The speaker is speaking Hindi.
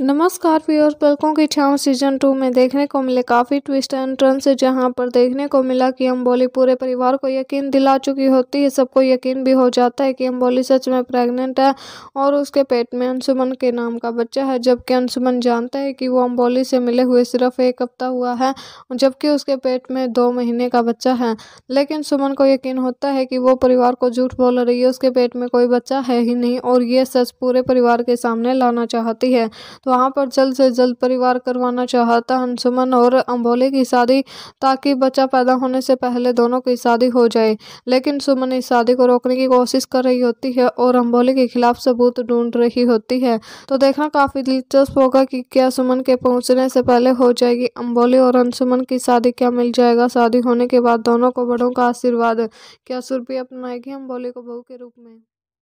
नमस्कार व्यूअर्स पलकों की छाव सीजन टू में देखने को मिले काफ़ी ट्विस्ट एंड टर्न से जहां पर देखने को मिला कि अम्बोली पूरे परिवार को यकीन दिला चुकी होती है सबको यकीन भी हो जाता है कि अम्बोली सच में प्रेग्नेंट है और उसके पेट में अंशुमन के नाम का बच्चा है जबकि अंशुमन जानता है कि वो अम्बोली से मिले हुए सिर्फ एक हफ्ता हुआ है जबकि उसके पेट में दो महीने का बच्चा है लेकिन सुमन को यकीन होता है कि वो परिवार को झूठ बोल रही है उसके पेट में कोई बच्चा है ही नहीं और ये सच पूरे परिवार के सामने लाना चाहती है तो वहाँ पर जल्द से जल्द परिवार करवाना चाहता हंसुमन और अम्बोले की शादी ताकि बच्चा पैदा होने से पहले दोनों की शादी हो जाए लेकिन सुमन इस शादी को रोकने की कोशिश कर रही होती है और अम्बोले के खिलाफ सबूत ढूंढ रही होती है तो देखना काफ़ी दिलचस्प होगा कि क्या सुमन के पहुँचने से पहले हो जाएगी अम्बोले और अंशुमन की शादी क्या मिल जाएगा शादी होने के बाद दोनों को बड़ों का आशीर्वाद क्या सुरभि अपनाएगी अम्बोले को बहू के रूप में